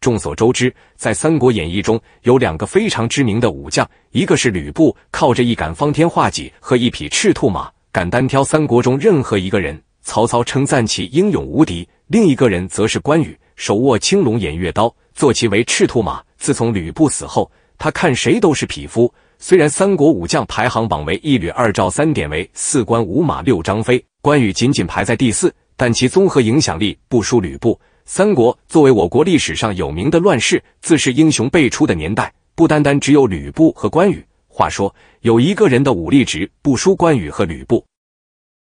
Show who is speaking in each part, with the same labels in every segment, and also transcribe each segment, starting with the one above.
Speaker 1: 众所周知，在《三国演义》中有两个非常知名的武将，一个是吕布，靠着一杆方天画戟和一匹赤兔马，敢单挑三国中任何一个人，曹操称赞其英勇无敌；另一个人则是关羽，手握青龙偃月刀，坐骑为赤兔马。自从吕布死后，他看谁都是匹夫。虽然三国武将排行榜为一吕二赵三典韦四关五马六张飞，关羽仅仅排在第四，但其综合影响力不输吕布。三国作为我国历史上有名的乱世，自是英雄辈出的年代，不单单只有吕布和关羽。话说有一个人的武力值不输关羽和吕布，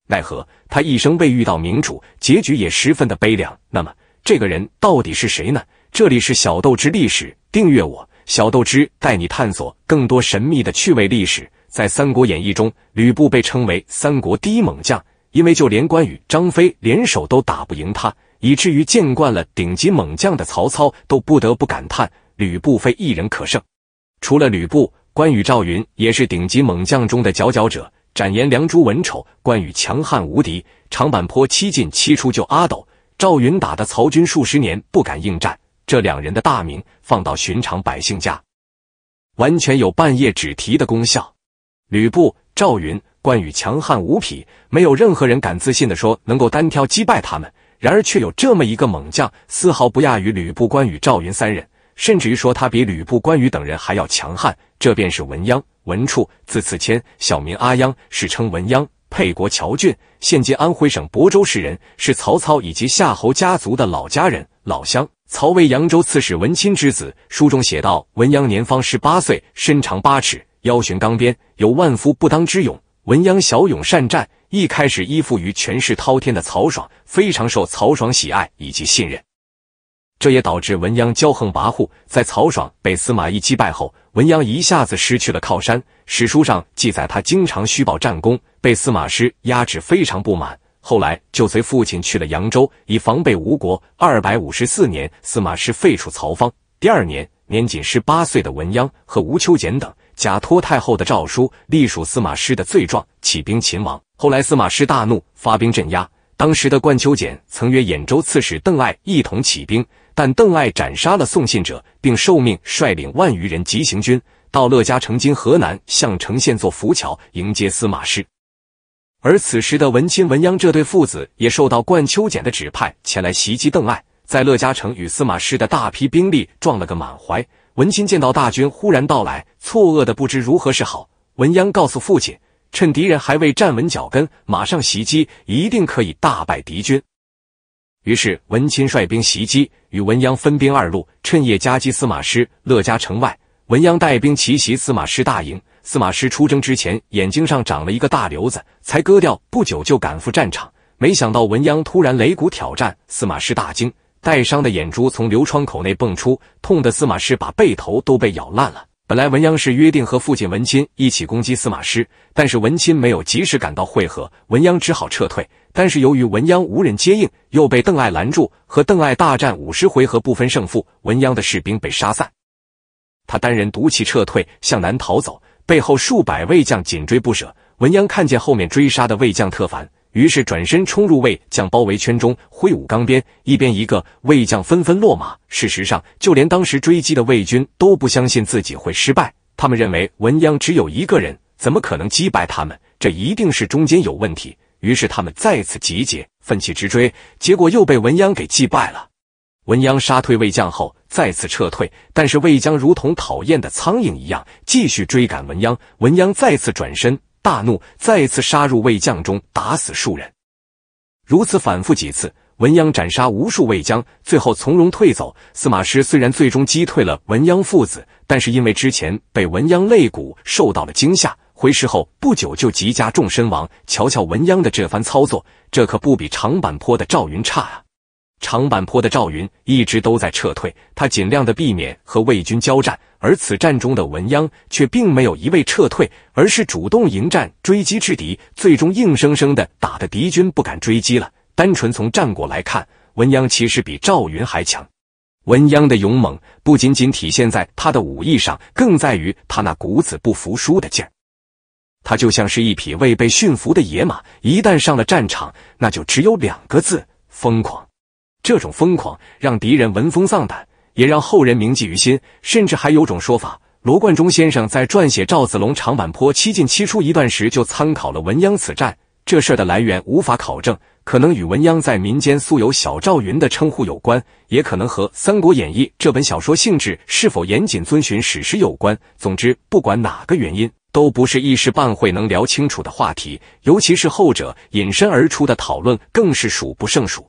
Speaker 1: 奈何他一生未遇到明主，结局也十分的悲凉。那么这个人到底是谁呢？这里是小豆之历史，订阅我小豆之，带你探索更多神秘的趣味历史。在《三国演义》中，吕布被称为三国第一猛将，因为就连关羽、张飞联手都打不赢他。以至于见惯了顶级猛将的曹操都不得不感叹：吕布非一人可胜。除了吕布，关羽、赵云也是顶级猛将中的佼佼者。斩颜良、诛文丑，关羽强悍无敌。长坂坡七进七出救阿斗，赵云打的曹军数十年不敢应战。这两人的大名放到寻常百姓家，完全有半夜只提的功效。吕布、赵云、关羽强悍无匹，没有任何人敢自信的说能够单挑击败他们。然而却有这么一个猛将，丝毫不亚于吕布、关羽、赵云三人，甚至于说他比吕布、关羽等人还要强悍。这便是文鸯。文处，字次谦，小名阿央，史称文鸯，沛国谯郡（现今安徽省亳州市人），是曹操以及夏侯家族的老家人、老乡。曹魏扬州刺史文钦之子。书中写道：文鸯年方十八岁，身长八尺，腰悬钢鞭，有万夫不当之勇。文鸯骁勇善战。一开始依附于权势滔天的曹爽，非常受曹爽喜爱以及信任，这也导致文鸯骄横跋扈。在曹爽被司马懿击败后，文鸯一下子失去了靠山。史书上记载他经常虚报战功，被司马师压制，非常不满。后来就随父亲去了扬州，以防备吴国。二百五十四年，司马师废除曹芳，第二年，年仅十八岁的文鸯和吴秋俭等。假托太后的诏书，隶属司马师的罪状，起兵秦王。后来司马师大怒，发兵镇压。当时的冠秋简曾约兖州刺史邓艾一同起兵，但邓艾斩杀了送信者，并受命率领万余人急行军到乐嘉城今河南，向城县做浮桥，迎接司马师。而此时的文钦、文央这对父子也受到冠秋简的指派，前来袭击邓艾，在乐嘉城与司马师的大批兵力撞了个满怀。文钦见到大军忽然到来，错愕的不知如何是好。文央告诉父亲，趁敌人还未站稳脚跟，马上袭击，一定可以大败敌军。于是文钦率兵袭击，与文央分兵二路，趁夜夹击司马师乐嘉城外。文央带兵奇袭司马师大营。司马师出征之前，眼睛上长了一个大瘤子，才割掉，不久就赶赴战场。没想到文鸯突然擂鼓挑战，司马师大惊。带伤的眼珠从流窗口内蹦出，痛得司马师把背头都被咬烂了。本来文鸯是约定和父亲文钦一起攻击司马师，但是文钦没有及时赶到会合，文鸯只好撤退。但是由于文鸯无人接应，又被邓艾拦住，和邓艾大战五十回合不分胜负。文鸯的士兵被杀散，他单人独骑撤退，向南逃走，背后数百魏将紧追不舍。文鸯看见后面追杀的魏将特烦。于是转身冲入魏将包围圈中，挥舞钢鞭，一边一个，魏将纷纷落马。事实上，就连当时追击的魏军都不相信自己会失败，他们认为文鸯只有一个人，怎么可能击败他们？这一定是中间有问题。于是他们再次集结，奋起直追，结果又被文鸯给击败了。文鸯杀退魏将后，再次撤退，但是魏将如同讨厌的苍蝇一样，继续追赶文鸯。文鸯再次转身。大怒，再次杀入魏将中，打死数人。如此反复几次，文鸯斩杀无数魏将，最后从容退走。司马师虽然最终击退了文鸯父子，但是因为之前被文鸯肋骨受到了惊吓，回师后不久就急加重身亡。瞧瞧文鸯的这番操作，这可不比长坂坡的赵云差啊！长坂坡的赵云一直都在撤退，他尽量的避免和魏军交战；而此战中的文鸯却并没有一味撤退，而是主动迎战追击制敌，最终硬生生的打得敌军不敢追击了。单纯从战果来看，文鸯其实比赵云还强。文鸯的勇猛不仅仅体现在他的武艺上，更在于他那骨子不服输的劲儿。他就像是一匹未被驯服的野马，一旦上了战场，那就只有两个字：疯狂。这种疯狂让敌人闻风丧胆，也让后人铭记于心。甚至还有种说法：罗贯中先生在撰写赵子龙长坂坡七进七出一段时，就参考了文鸯此战。这事儿的来源无法考证，可能与文鸯在民间素有“小赵云”的称呼有关，也可能和《三国演义》这本小说性质是否严谨遵循史实有关。总之，不管哪个原因，都不是一时半会能聊清楚的话题。尤其是后者引申而出的讨论，更是数不胜数。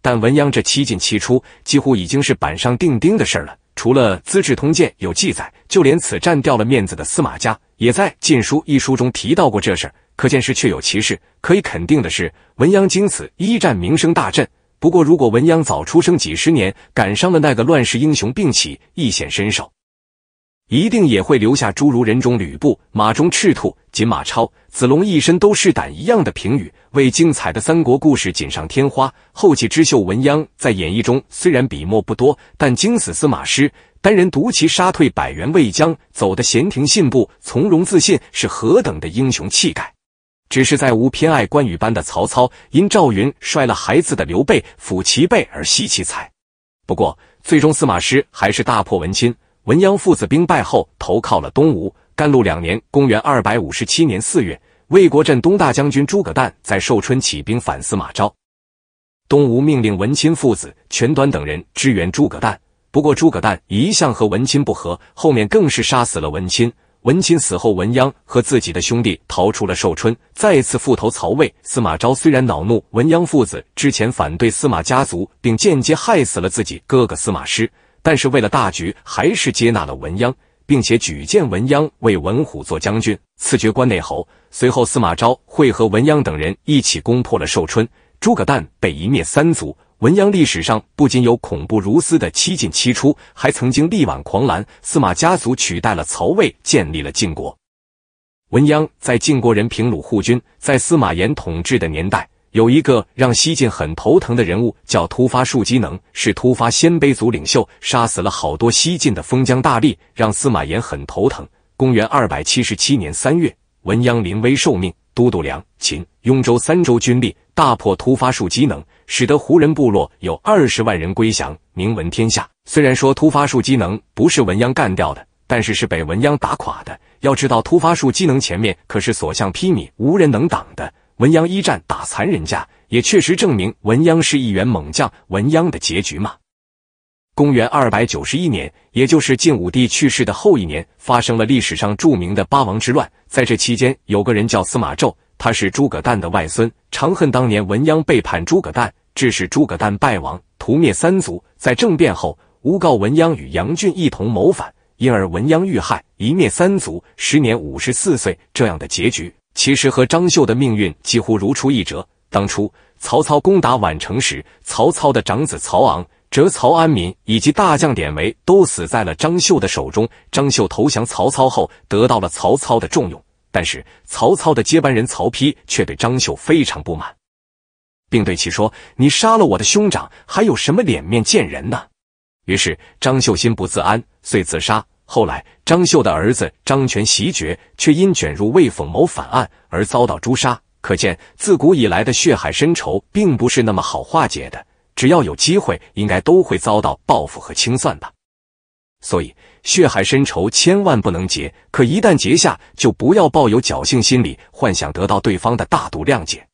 Speaker 1: 但文鸯这七进七出，几乎已经是板上钉钉的事了。除了《资治通鉴》有记载，就连此战掉了面子的司马家，也在《晋书》一书中提到过这事儿，可见是确有其事。可以肯定的是，文鸯经此一战，名声大振。不过，如果文鸯早出生几十年，赶上了那个乱世英雄并起，一显身手。一定也会留下诸如“人中吕布，马中赤兔”、“锦马超，子龙一身都是胆”一样的评语，为精彩的三国故事锦上添花。后起之秀文鸯在演义中虽然笔墨不多，但惊死司马师，单人独骑杀退百员魏将，走得闲庭信步，从容自信，是何等的英雄气概！只是再无偏爱关羽般的曹操，因赵云摔了孩子的刘备，抚其背而惜其才。不过，最终司马师还是大破文钦。文鸯父子兵败后，投靠了东吴。甘露两年（公元二百五十七年四月），魏国镇东大将军诸葛诞在寿春起兵反司马昭，东吴命令文钦父子、全端等人支援诸葛诞。不过诸葛诞一向和文钦不和，后面更是杀死了文钦。文钦死后，文鸯和自己的兄弟逃出了寿春，再次复投曹魏。司马昭虽然恼怒文鸯父子之前反对司马家族，并间接害死了自己哥哥司马师。但是为了大局，还是接纳了文鸯，并且举荐文鸯为文虎做将军，赐爵关内侯。随后，司马昭会和文鸯等人一起攻破了寿春，诸葛诞被一灭三族。文鸯历史上不仅有恐怖如斯的七进七出，还曾经力挽狂澜，司马家族取代了曹魏，建立了晋国。文鸯在晋国人平鲁护军，在司马炎统治的年代。有一个让西晋很头疼的人物，叫突发树机能，是突发鲜卑族领袖，杀死了好多西晋的封疆大吏，让司马炎很头疼。公元二百七十七年三月，文鸯临危受命，都督梁、秦、雍州三州军力，大破突发树机能，使得胡人部落有二十万人归降，名闻天下。虽然说突发树机能不是文鸯干掉的，但是是被文鸯打垮的。要知道，突发树机能前面可是所向披靡、无人能挡的。文鸯一战打残人家，也确实证明文鸯是一员猛将。文鸯的结局嘛，公元二百九十一年，也就是晋武帝去世的后一年，发生了历史上著名的八王之乱。在这期间，有个人叫司马昭，他是诸葛诞的外孙，长恨当年文鸯背叛诸葛诞，致使诸葛诞败亡，屠灭三族。在政变后，诬告文鸯与杨俊一同谋反，因而文鸯遇害，一灭三族，时年五十四岁。这样的结局。其实和张绣的命运几乎如出一辙。当初曹操攻打宛城时，曹操的长子曹昂、折曹安民以及大将典韦都死在了张绣的手中。张绣投降曹操后，得到了曹操的重用，但是曹操的接班人曹丕却对张绣非常不满，并对其说：“你杀了我的兄长，还有什么脸面见人呢？”于是张绣心不自安，遂自杀。后来，张绣的儿子张全袭爵，却因卷入魏讽谋反案而遭到诛杀。可见，自古以来的血海深仇并不是那么好化解的。只要有机会，应该都会遭到报复和清算吧。所以，血海深仇千万不能结，可一旦结下，就不要抱有侥幸心理，幻想得到对方的大度谅解。